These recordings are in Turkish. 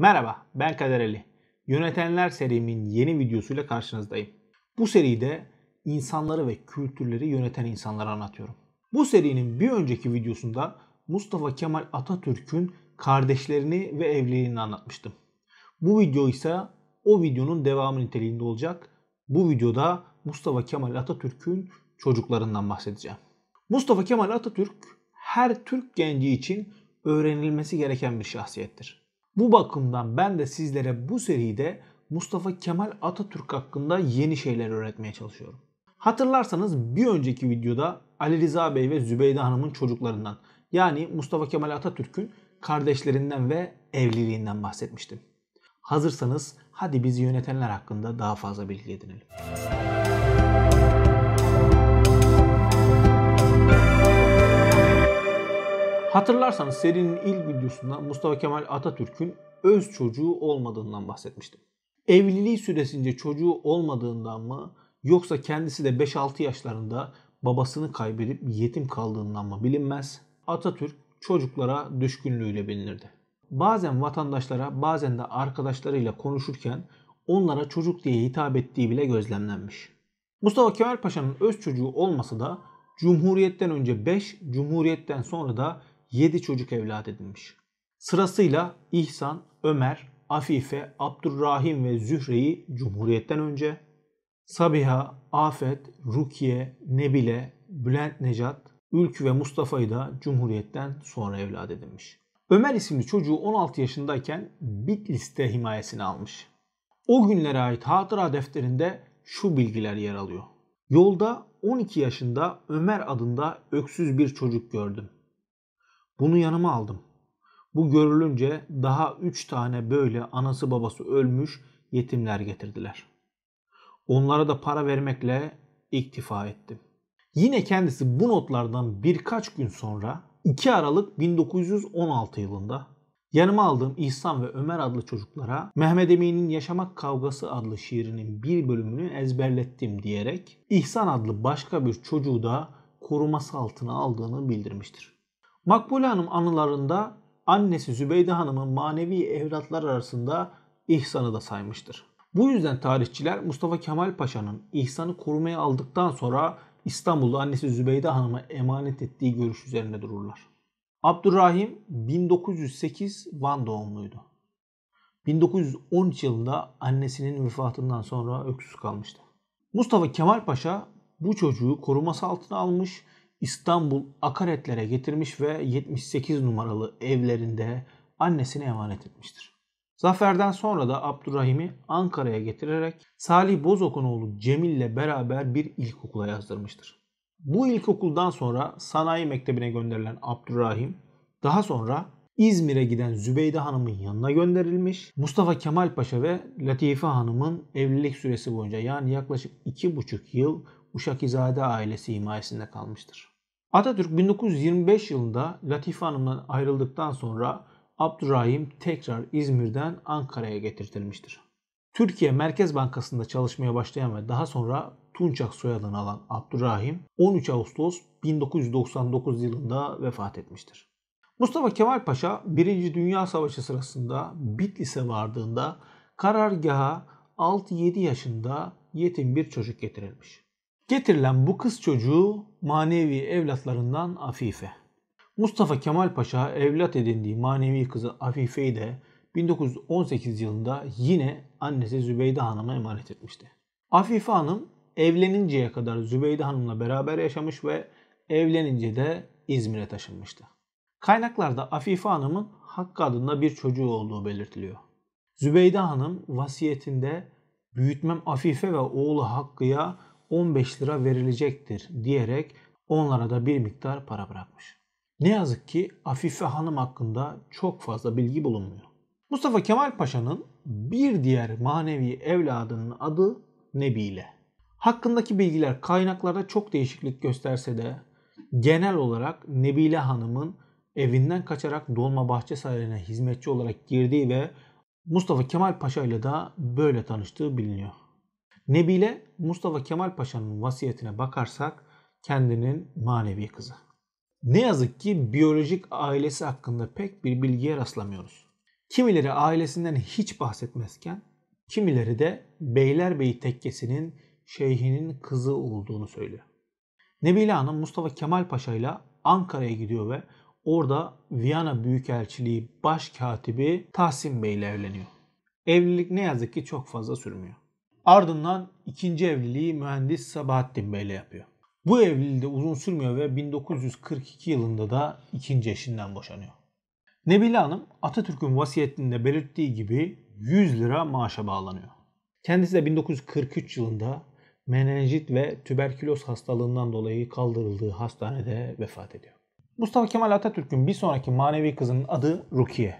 Merhaba, ben Kader Ali. Yönetenler serimin yeni videosuyla karşınızdayım. Bu seride insanları ve kültürleri yöneten insanları anlatıyorum. Bu serinin bir önceki videosunda Mustafa Kemal Atatürk'ün kardeşlerini ve evliliğini anlatmıştım. Bu video ise o videonun devamı niteliğinde olacak. Bu videoda Mustafa Kemal Atatürk'ün çocuklarından bahsedeceğim. Mustafa Kemal Atatürk her Türk genci için öğrenilmesi gereken bir şahsiyettir. Bu bakımdan ben de sizlere bu seride Mustafa Kemal Atatürk hakkında yeni şeyler öğretmeye çalışıyorum. Hatırlarsanız bir önceki videoda Ali Rıza Bey ve Zübeyde Hanım'ın çocuklarından yani Mustafa Kemal Atatürk'ün kardeşlerinden ve evliliğinden bahsetmiştim. Hazırsanız hadi bizi yönetenler hakkında daha fazla bilgi edinelim. Hatırlarsanız serinin ilk videosunda Mustafa Kemal Atatürk'ün öz çocuğu olmadığından bahsetmiştim. Evliliği süresince çocuğu olmadığından mı yoksa kendisi de 5-6 yaşlarında babasını kaybedip yetim kaldığından mı bilinmez. Atatürk çocuklara düşkünlüğüyle bilinirdi. Bazen vatandaşlara bazen de arkadaşlarıyla konuşurken onlara çocuk diye hitap ettiği bile gözlemlenmiş. Mustafa Kemal Paşa'nın öz çocuğu olması da Cumhuriyet'ten önce 5, Cumhuriyet'ten sonra da 7 çocuk evlat edinmiş. Sırasıyla İhsan, Ömer, Afife, Abdurrahim ve Zühre'yi Cumhuriyet'ten önce, Sabiha, Afet, Rukiye, Nebile, Bülent Necat, Ülkü ve Mustafa'yı da Cumhuriyet'ten sonra evlat edinmiş. Ömer isimli çocuğu 16 yaşındayken Bitlis'te himayesini almış. O günlere ait hatıra defterinde şu bilgiler yer alıyor. Yolda 12 yaşında Ömer adında öksüz bir çocuk gördüm. Bunu yanıma aldım. Bu görülünce daha üç tane böyle anası babası ölmüş yetimler getirdiler. Onlara da para vermekle iktifa ettim. Yine kendisi bu notlardan birkaç gün sonra 2 Aralık 1916 yılında yanıma aldığım İhsan ve Ömer adlı çocuklara Mehmet Emin'in Yaşamak Kavgası adlı şiirinin bir bölümünü ezberlettim diyerek İhsan adlı başka bir çocuğu da koruması altına aldığını bildirmiştir. Makbule Hanım anılarında annesi Zübeyde Hanım'ın manevi evlatlar arasında ihsanı da saymıştır. Bu yüzden tarihçiler Mustafa Kemal Paşa'nın ihsanı korumaya aldıktan sonra İstanbul'da annesi Zübeyde Hanım'a emanet ettiği görüş üzerinde dururlar. Abdurrahim 1908 Van doğumluydu. 1913 yılında annesinin vefatından sonra öksüz kalmıştı. Mustafa Kemal Paşa bu çocuğu koruması altına almış İstanbul akaretlere getirmiş ve 78 numaralı evlerinde annesine emanet etmiştir. Zaferden sonra da Abdurrahim'i Ankara'ya getirerek Salih Bozok'un oğlu Cemil'le beraber bir ilkokula yazdırmıştır. Bu ilkokuldan sonra sanayi mektebine gönderilen Abdurrahim daha sonra İzmir'e giden Zübeyde Hanım'ın yanına gönderilmiş. Mustafa Kemal Paşa ve Latife Hanım'ın evlilik süresi boyunca yani yaklaşık 2,5 yıl Uşakizade ailesi himayesinde kalmıştır. Atatürk 1925 yılında Latif Hanım'dan ayrıldıktan sonra Abdurrahim tekrar İzmir'den Ankara'ya getirtilmiştir. Türkiye Merkez Bankası'nda çalışmaya başlayan ve daha sonra Tunçak soyadını alan Abdurrahim 13 Ağustos 1999 yılında vefat etmiştir. Mustafa Kemal Paşa 1. Dünya Savaşı sırasında Bitlis'e vardığında karargaha 6-7 yaşında yetim bir çocuk getirilmiş. Getirilen bu kız çocuğu manevi evlatlarından Afife. Mustafa Kemal Paşa evlat edindiği manevi kızı Afife'yi de 1918 yılında yine annesi Zübeyde Hanım'a emanet etmişti. Afife Hanım evleninceye kadar Zübeyde Hanım'la beraber yaşamış ve evlenince de İzmir'e taşınmıştı. Kaynaklarda Afife Hanım'ın Hakkı adında bir çocuğu olduğu belirtiliyor. Zübeyde Hanım vasiyetinde büyütmem Afife ve oğlu Hakkı'ya 15 lira verilecektir diyerek onlara da bir miktar para bırakmış. Ne yazık ki Afife Hanım hakkında çok fazla bilgi bulunmuyor. Mustafa Kemal Paşa'nın bir diğer manevi evladının adı Nebile. Hakkındaki bilgiler kaynaklarda çok değişiklik gösterse de genel olarak Nebile Hanım'ın evinden kaçarak Dolmabahçe sarayına hizmetçi olarak girdiği ve Mustafa Kemal Paşa ile de böyle tanıştığı biliniyor. Nebile Mustafa Kemal Paşa'nın vasiyetine bakarsak kendinin manevi kızı. Ne yazık ki biyolojik ailesi hakkında pek bir bilgiye rastlamıyoruz. Kimileri ailesinden hiç bahsetmezken kimileri de Beylerbeyi tekkesinin şeyhinin kızı olduğunu söylüyor. Nebile Hanım Mustafa Kemal Paşa ile Ankara'ya gidiyor ve orada Viyana Büyükelçiliği Başkatibi Tahsin Bey ile evleniyor. Evlilik ne yazık ki çok fazla sürmüyor. Ardından ikinci evliliği mühendis Sabahattin Bey ile yapıyor. Bu evliliği de uzun sürmüyor ve 1942 yılında da ikinci eşinden boşanıyor. Nebile Hanım Atatürk'ün vasiyetinde belirttiği gibi 100 lira maaşa bağlanıyor. Kendisi de 1943 yılında menenjit ve tüberküloz hastalığından dolayı kaldırıldığı hastanede vefat ediyor. Mustafa Kemal Atatürk'ün bir sonraki manevi kızının adı Rukiye.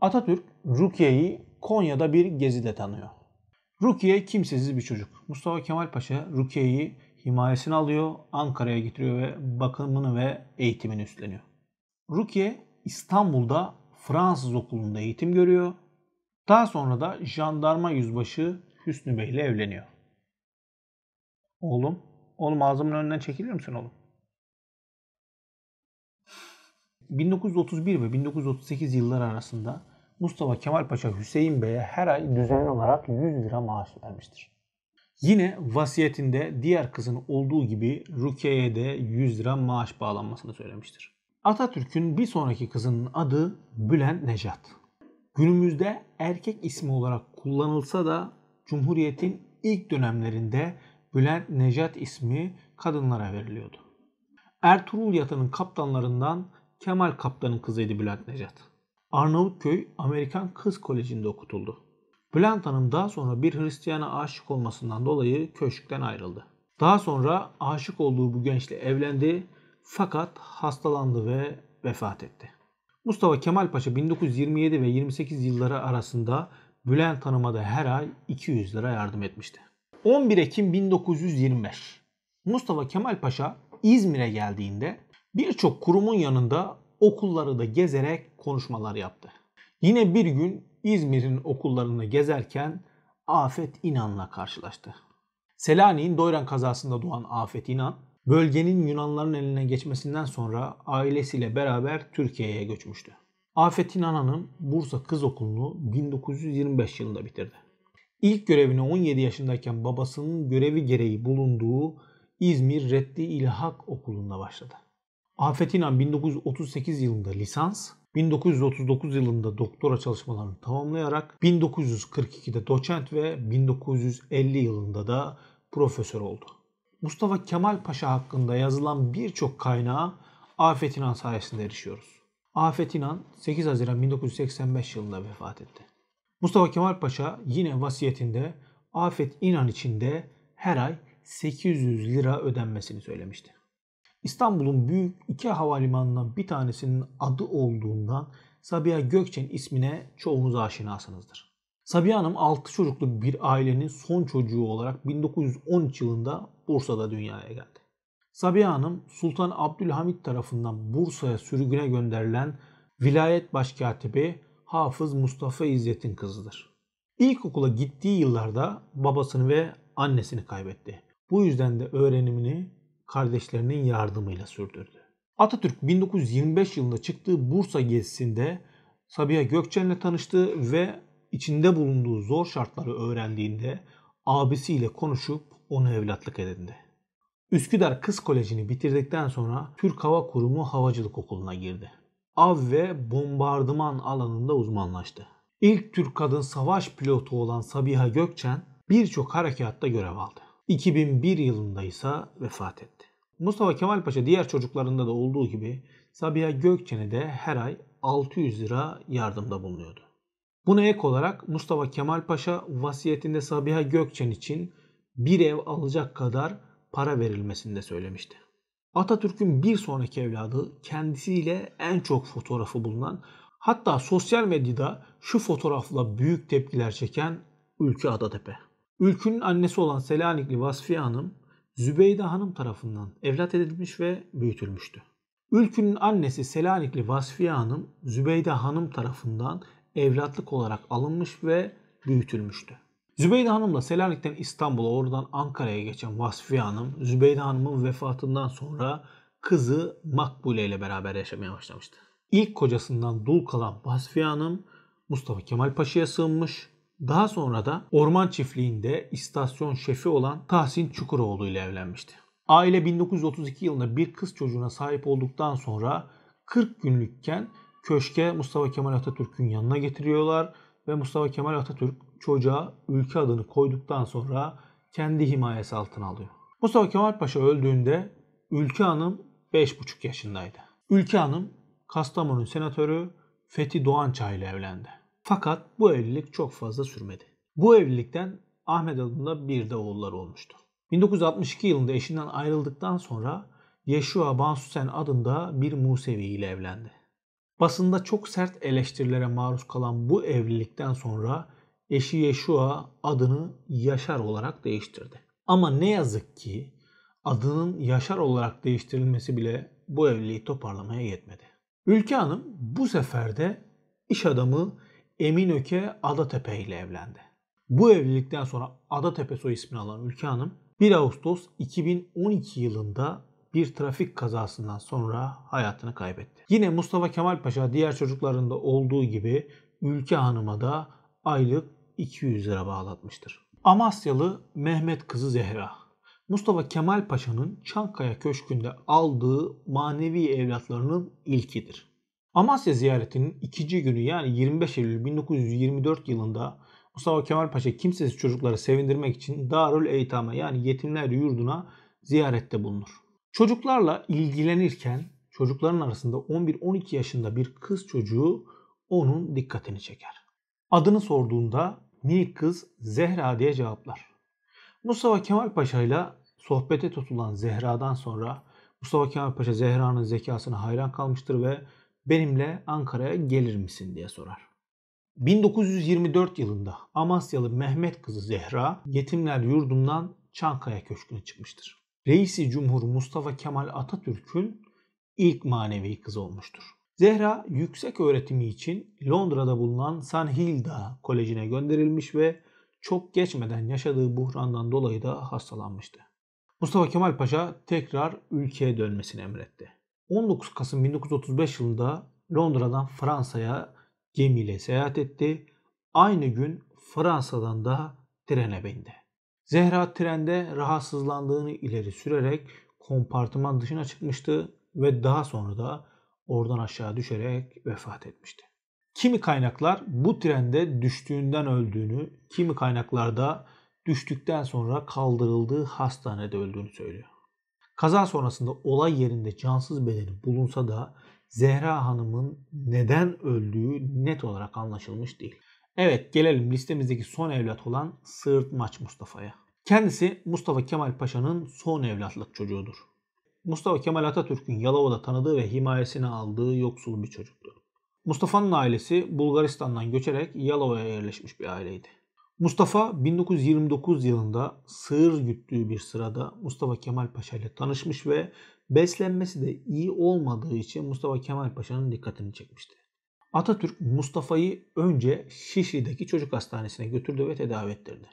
Atatürk Rukiye'yi Konya'da bir gezide tanıyor. Rukiye kimsesiz bir çocuk. Mustafa Kemal Paşa Rukiye'yi himayesine alıyor, Ankara'ya getiriyor ve bakımını ve eğitimini üstleniyor. Rukiye İstanbul'da Fransız okulunda eğitim görüyor. Daha sonra da jandarma yüzbaşı Hüsnü Bey ile evleniyor. Oğlum, oğlum ağzımın önünden çekilir misin oğlum? 1931 ve 1938 yıllar arasında Mustafa Kemal Paşa Hüseyin Bey'e her ay düzenli olarak 100 lira maaş vermiştir. Yine vasiyetinde diğer kızını olduğu gibi Rukiye'ye de 100 lira maaş bağlanmasını söylemiştir. Atatürk'ün bir sonraki kızının adı Bülent Necat. Günümüzde erkek ismi olarak kullanılsa da Cumhuriyet'in ilk dönemlerinde Bülent Necat ismi kadınlara veriliyordu. Ertuğrul Yatı'nın kaptanlarından Kemal Kaptan'ın kızıydı Bülent Necat. Arnavutköy Amerikan Kız Koleji'nde okutuldu. Bülent Hanım daha sonra bir Hristiyana aşık olmasından dolayı köşkten ayrıldı. Daha sonra aşık olduğu bu gençle evlendi fakat hastalandı ve vefat etti. Mustafa Kemal Paşa 1927 ve 28 yılları arasında Bülent Hanım'a da her ay 200 lira yardım etmişti. 11 Ekim 1925 Mustafa Kemal Paşa İzmir'e geldiğinde birçok kurumun yanında okulları da gezerek konuşmalar yaptı. Yine bir gün İzmir'in okullarını gezerken Afet İnan'la karşılaştı. Selanik'in Doyran kazasında doğan Afet İnan, bölgenin Yunanların eline geçmesinden sonra ailesiyle beraber Türkiye'ye göçmüştü. Afet İnan Hanım Bursa Kız Okulu'nu 1925 yılında bitirdi. İlk görevine 17 yaşındayken babasının görevi gereği bulunduğu İzmir Reddi İlhak Okulu'nda başladı. Afet İnan 1938 yılında lisans, 1939 yılında doktora çalışmalarını tamamlayarak 1942'de doçent ve 1950 yılında da profesör oldu. Mustafa Kemal Paşa hakkında yazılan birçok kaynağa Afet İnan sayesinde erişiyoruz. Afet İnan 8 Haziran 1985 yılında vefat etti. Mustafa Kemal Paşa yine vasiyetinde Afet İnan için de her ay 800 lira ödenmesini söylemişti. İstanbul'un büyük iki havalimanından bir tanesinin adı olduğundan Sabiha Gökçen ismine çoğunuz aşinasınızdır. Sabiha Hanım 6 çocuklu bir ailenin son çocuğu olarak 1913 yılında Bursa'da dünyaya geldi. Sabiha Hanım Sultan Abdülhamit tarafından Bursa'ya sürgüne gönderilen vilayet başkatibi Hafız Mustafa İzzet'in kızıdır. İlkokula gittiği yıllarda babasını ve annesini kaybetti. Bu yüzden de öğrenimini kardeşlerinin yardımıyla sürdürdü. Atatürk 1925 yılında çıktığı Bursa gezisinde Sabiha Gökçen'le tanıştı ve içinde bulunduğu zor şartları öğrendiğinde abisiyle konuşup onu evlatlık edindi. Üsküdar Kız Koleji'ni bitirdikten sonra Türk Hava Kurumu Havacılık Okulu'na girdi. Av ve bombardıman alanında uzmanlaştı. İlk Türk kadın savaş pilotu olan Sabiha Gökçen birçok harekatta görev aldı. 2001 yılında ise vefat etti. Mustafa Kemal Paşa diğer çocuklarında da olduğu gibi Sabiha Gökçen'e de her ay 600 lira yardımda bulunuyordu. Buna ek olarak Mustafa Kemal Paşa vasiyetinde Sabiha Gökçen için bir ev alacak kadar para verilmesini de söylemişti. Atatürk'ün bir sonraki evladı kendisiyle en çok fotoğrafı bulunan hatta sosyal medyada şu fotoğrafla büyük tepkiler çeken Ülkü Adatepe. Ülkünün annesi olan Selanikli Vasfiye Hanım, Zübeyde Hanım tarafından evlat edilmiş ve büyütülmüştü. Ülkünün annesi Selanikli Vasfiye Hanım, Zübeyde Hanım tarafından evlatlık olarak alınmış ve büyütülmüştü. Zübeyde Hanım'la Selanik'ten İstanbul'a oradan Ankara'ya geçen Vasfiye Hanım, Zübeyde Hanım'ın vefatından sonra kızı Makbule ile beraber yaşamaya başlamıştı. İlk kocasından dul kalan Vasfiye Hanım Mustafa Kemal Paşa'ya sığınmış, daha sonra da orman çiftliğinde istasyon şefi olan Tahsin Çukuroğlu ile evlenmişti. Aile 1932 yılında bir kız çocuğuna sahip olduktan sonra 40 günlükken köşke Mustafa Kemal Atatürk'ün yanına getiriyorlar ve Mustafa Kemal Atatürk çocuğa ülke adını koyduktan sonra kendi himayesi altına alıyor. Mustafa Kemal Paşa öldüğünde Ülke Hanım 5,5 yaşındaydı. Ülke Hanım Kastamonu senatörü Fethi Doğan Doğançay ile evlendi. Fakat bu evlilik çok fazla sürmedi. Bu evlilikten Ahmet adında bir de oğulları olmuştu. 1962 yılında eşinden ayrıldıktan sonra Yeşua Bansusen adında bir Musevi ile evlendi. Basında çok sert eleştirilere maruz kalan bu evlilikten sonra eşi Yeşua adını Yaşar olarak değiştirdi. Ama ne yazık ki adının Yaşar olarak değiştirilmesi bile bu evliliği toparlamaya yetmedi. Ülke Hanım bu sefer de iş adamı Eminöke Adatepe ile evlendi. Bu evlilikten sonra Adatepe soy ismini alan Ülke Hanım 1 Ağustos 2012 yılında bir trafik kazasından sonra hayatını kaybetti. Yine Mustafa Kemal Paşa diğer çocuklarında olduğu gibi Ülke Hanım'a da aylık 200 lira bağlatmıştır. Amasyalı Mehmet kızı Zehra Mustafa Kemal Paşa'nın Çankaya Köşkü'nde aldığı manevi evlatlarının ilkidir. Amasya ziyaretinin ikinci günü yani 25 Eylül 1924 yılında Mustafa Kemal Paşa kimsesiz çocukları sevindirmek için Darül Eytame yani yetimler yurduna ziyarette bulunur. Çocuklarla ilgilenirken çocukların arasında 11-12 yaşında bir kız çocuğu onun dikkatini çeker. Adını sorduğunda minik kız Zehra diye cevaplar. Mustafa Kemal Paşa ile sohbete tutulan Zehra'dan sonra Mustafa Kemal Paşa Zehra'nın zekasına hayran kalmıştır ve benimle Ankara'ya gelir misin diye sorar. 1924 yılında Amasyalı Mehmet kızı Zehra yetimler yurdundan Çankaya Köşkü'ne çıkmıştır. Reisi Cumhur Mustafa Kemal Atatürk'ün ilk manevi kızı olmuştur. Zehra yüksek öğretimi için Londra'da bulunan San Hilda Koleji'ne gönderilmiş ve çok geçmeden yaşadığı buhrandan dolayı da hastalanmıştı. Mustafa Kemal Paşa tekrar ülkeye dönmesini emretti. 19 Kasım 1935 yılında Londra'dan Fransa'ya gemiyle seyahat etti. Aynı gün Fransa'dan da trene bindi. Zehra trende rahatsızlandığını ileri sürerek kompartıman dışına çıkmıştı ve daha sonra da oradan aşağı düşerek vefat etmişti. Kimi kaynaklar bu trende düştüğünden öldüğünü, kimi kaynaklarda düştükten sonra kaldırıldığı hastanede öldüğünü söylüyor. Kaza sonrasında olay yerinde cansız bedeni bulunsa da Zehra Hanım'ın neden öldüğü net olarak anlaşılmış değil. Evet gelelim listemizdeki son evlat olan sırt maç Mustafa'ya. Kendisi Mustafa Kemal Paşa'nın son evlatlık çocuğudur. Mustafa Kemal Atatürk'ün Yalova'da tanıdığı ve himayesine aldığı yoksul bir çocuktu. Mustafa'nın ailesi Bulgaristan'dan göçerek Yalova'ya yerleşmiş bir aileydi. Mustafa 1929 yılında sığır güttüğü bir sırada Mustafa Kemal Paşa ile tanışmış ve beslenmesi de iyi olmadığı için Mustafa Kemal Paşa'nın dikkatini çekmişti. Atatürk Mustafa'yı önce Şişli'deki çocuk hastanesine götürdü ve tedavi ettirdi.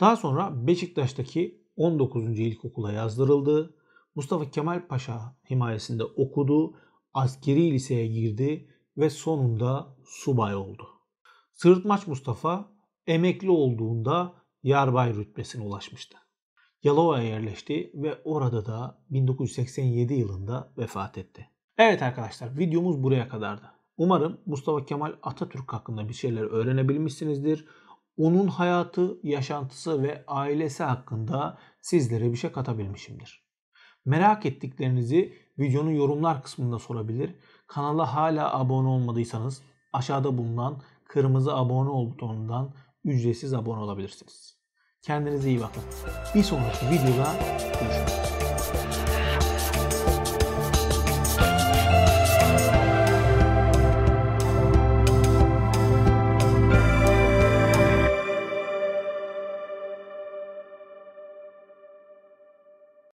Daha sonra Beşiktaş'taki 19. ilkokula yazdırıldı. Mustafa Kemal Paşa himayesinde okudu, askeri liseye girdi ve sonunda subay oldu. Sırtmaç Mustafa emekli olduğunda yarbay rütbesine ulaşmıştı. Yalova'ya yerleşti ve orada da 1987 yılında vefat etti. Evet arkadaşlar videomuz buraya kadardı. Umarım Mustafa Kemal Atatürk hakkında bir şeyler öğrenebilmişsinizdir. Onun hayatı, yaşantısı ve ailesi hakkında sizlere bir şey katabilmişimdir. Merak ettiklerinizi videonun yorumlar kısmında sorabilir. Kanala hala abone olmadıysanız aşağıda bulunan kırmızı abone ol butonundan ücretsiz abone olabilirsiniz. Kendinize iyi bakın. Bir sonraki videoda görüşmek üzere.